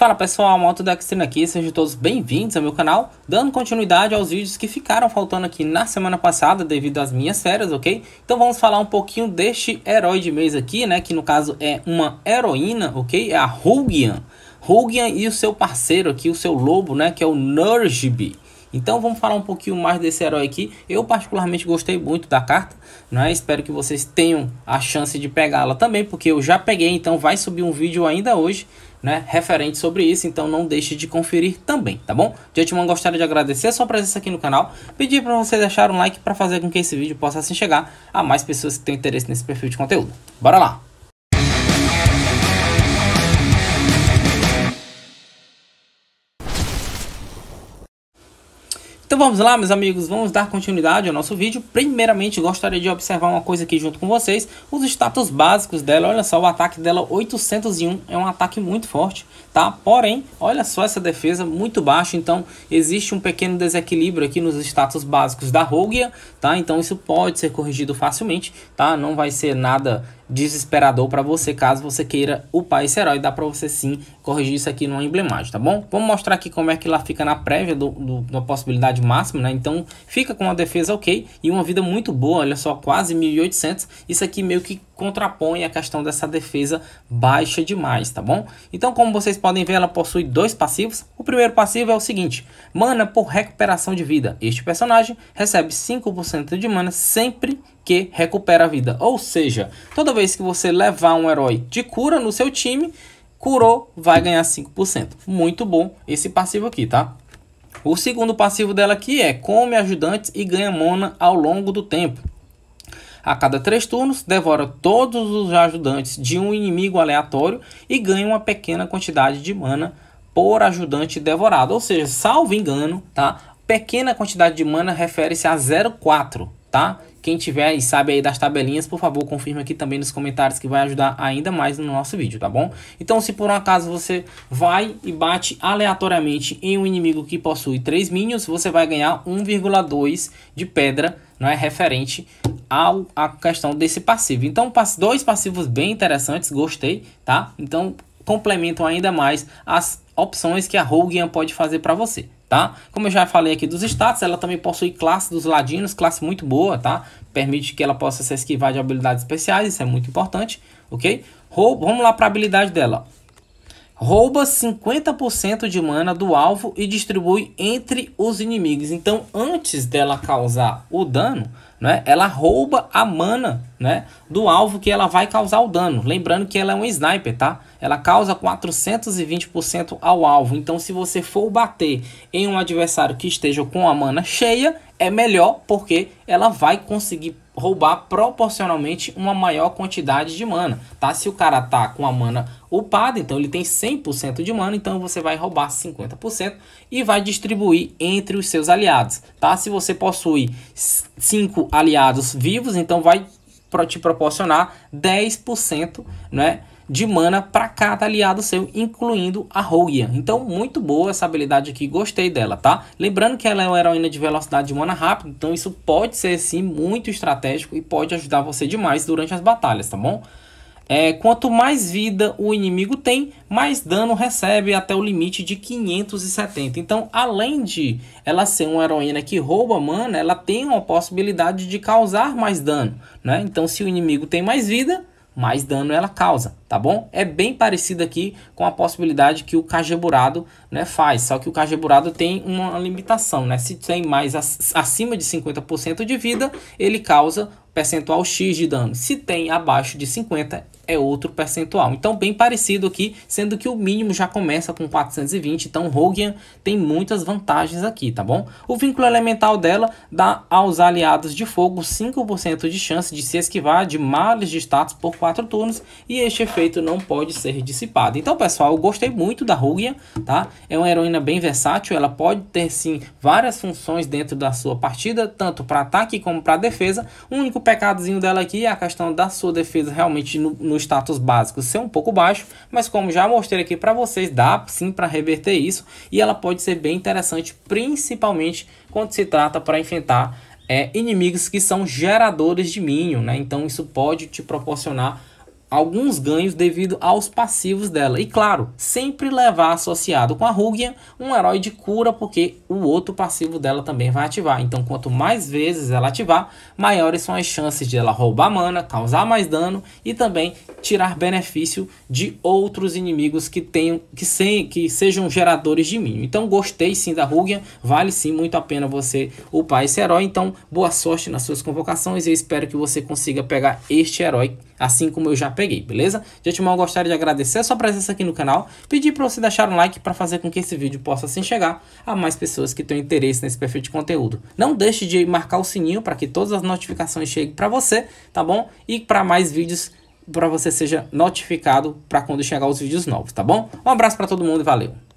Fala pessoal, Moto da Xtreme aqui, sejam todos bem-vindos ao meu canal, dando continuidade aos vídeos que ficaram faltando aqui na semana passada devido às minhas férias, ok? Então vamos falar um pouquinho deste herói de mês aqui, né, que no caso é uma heroína, ok? É a Rugian, Rugian e o seu parceiro aqui, o seu lobo, né, que é o Nurgibi. Então vamos falar um pouquinho mais desse herói aqui. Eu particularmente gostei muito da carta, né? Espero que vocês tenham a chance de pegá-la também, porque eu já peguei, então vai subir um vídeo ainda hoje né, referente sobre isso, então não deixe de conferir também, tá bom? De antemão, gostaria de agradecer a sua presença aqui no canal, pedir para você deixar um like para fazer com que esse vídeo possa assim chegar a mais pessoas que têm interesse nesse perfil de conteúdo. Bora lá! Então vamos lá, meus amigos, vamos dar continuidade ao nosso vídeo. Primeiramente, gostaria de observar uma coisa aqui junto com vocês, os status básicos dela. Olha só, o ataque dela 801 é um ataque muito forte, tá? Porém, olha só essa defesa muito baixa, então existe um pequeno desequilíbrio aqui nos status básicos da Rogue, tá? Então isso pode ser corrigido facilmente, tá? Não vai ser nada desesperador para você, caso você queira upar esse herói, dá para você sim corrigir isso aqui numa emblemagem, tá bom? Vamos mostrar aqui como é que ela fica na prévia do, do, da possibilidade máxima, né? Então fica com uma defesa ok e uma vida muito boa, olha só, quase 1800, isso aqui meio que contrapõe a questão dessa defesa baixa demais, tá bom? Então, como vocês podem ver, ela possui dois passivos. O primeiro passivo é o seguinte, mana por recuperação de vida. Este personagem recebe 5% de mana sempre que recupera a vida. Ou seja, toda vez que você levar um herói de cura no seu time, curou, vai ganhar 5%. Muito bom esse passivo aqui, tá? O segundo passivo dela aqui é come ajudantes e ganha mana ao longo do tempo. A cada três turnos, devora todos os ajudantes de um inimigo aleatório e ganha uma pequena quantidade de mana por ajudante devorado. Ou seja, salvo engano, tá? Pequena quantidade de mana refere-se a 0,4, tá? Quem tiver e sabe aí das tabelinhas, por favor, confirma aqui também nos comentários que vai ajudar ainda mais no nosso vídeo, tá bom? Então, se por um acaso você vai e bate aleatoriamente em um inimigo que possui 3 minions, você vai ganhar 1,2 de pedra, não é referente ao, a questão desse passivo. Então, dois passivos bem interessantes, gostei, tá? Então, complementam ainda mais as opções que a Hogan pode fazer para você. Tá? Como eu já falei aqui dos status, ela também possui classe dos ladinos, classe muito boa, tá? Permite que ela possa se esquivar de habilidades especiais, isso é muito importante, ok? Vamos lá para a habilidade dela rouba 50% de mana do alvo e distribui entre os inimigos. Então, antes dela causar o dano, né, ela rouba a mana né, do alvo que ela vai causar o dano. Lembrando que ela é um sniper, tá? Ela causa 420% ao alvo. Então, se você for bater em um adversário que esteja com a mana cheia, é melhor porque ela vai conseguir roubar proporcionalmente uma maior quantidade de mana, tá? Se o cara tá com a mana upada, então ele tem 100% de mana, então você vai roubar 50% e vai distribuir entre os seus aliados, tá? Se você possui 5 aliados vivos, então vai te proporcionar 10%, né? de mana para cada tá aliado seu, incluindo a Roya. Então, muito boa essa habilidade aqui, gostei dela, tá? Lembrando que ela é uma heroína de velocidade de mana rápido, então isso pode ser, sim, muito estratégico e pode ajudar você demais durante as batalhas, tá bom? É, quanto mais vida o inimigo tem, mais dano recebe até o limite de 570. Então, além de ela ser uma heroína que rouba mana, ela tem uma possibilidade de causar mais dano. Né? Então, se o inimigo tem mais vida, mais dano ela causa, tá bom? É bem parecido aqui com a possibilidade que o cajeburado né, faz, só que o cajeburado tem uma limitação, né? Se tem mais acima de 50% de vida, ele causa percentual X de dano. Se tem abaixo de 50, é outro percentual. Então, bem parecido aqui, sendo que o mínimo já começa com 420, então Hogan tem muitas vantagens aqui, tá bom? O vínculo elemental dela dá aos aliados de fogo 5% de chance de se esquivar de males de status por 4 turnos, e este efeito não pode ser dissipado. Então, pessoal, eu gostei muito da Hogan, tá? É uma heroína bem versátil, ela pode ter, sim, várias funções dentro da sua partida, tanto para ataque como para defesa. O único pecadozinho dela aqui é a questão da sua defesa realmente no, no status básico ser um pouco baixo, mas como já mostrei aqui para vocês, dá sim para reverter isso e ela pode ser bem interessante, principalmente quando se trata para enfrentar é, inimigos que são geradores de minion, né? Então isso pode te proporcionar alguns ganhos devido aos passivos dela. E claro, sempre levar associado com a Rugia um herói de cura, porque o outro passivo dela também vai ativar. Então, quanto mais vezes ela ativar, maiores são as chances de ela roubar mana, causar mais dano e também tirar benefício de outros inimigos que tenham que, se, que sejam geradores de mim. Então, gostei sim da Rugia, vale sim muito a pena você upar esse herói. Então, boa sorte nas suas convocações e eu espero que você consiga pegar este herói assim como eu já peguei, beleza? De eu gostaria de agradecer a sua presença aqui no canal, pedir para você deixar um like para fazer com que esse vídeo possa assim chegar a mais pessoas que têm interesse nesse perfil de conteúdo. Não deixe de marcar o sininho para que todas as notificações cheguem para você, tá bom? E para mais vídeos para você seja notificado para quando chegar os vídeos novos, tá bom? Um abraço para todo mundo e valeu!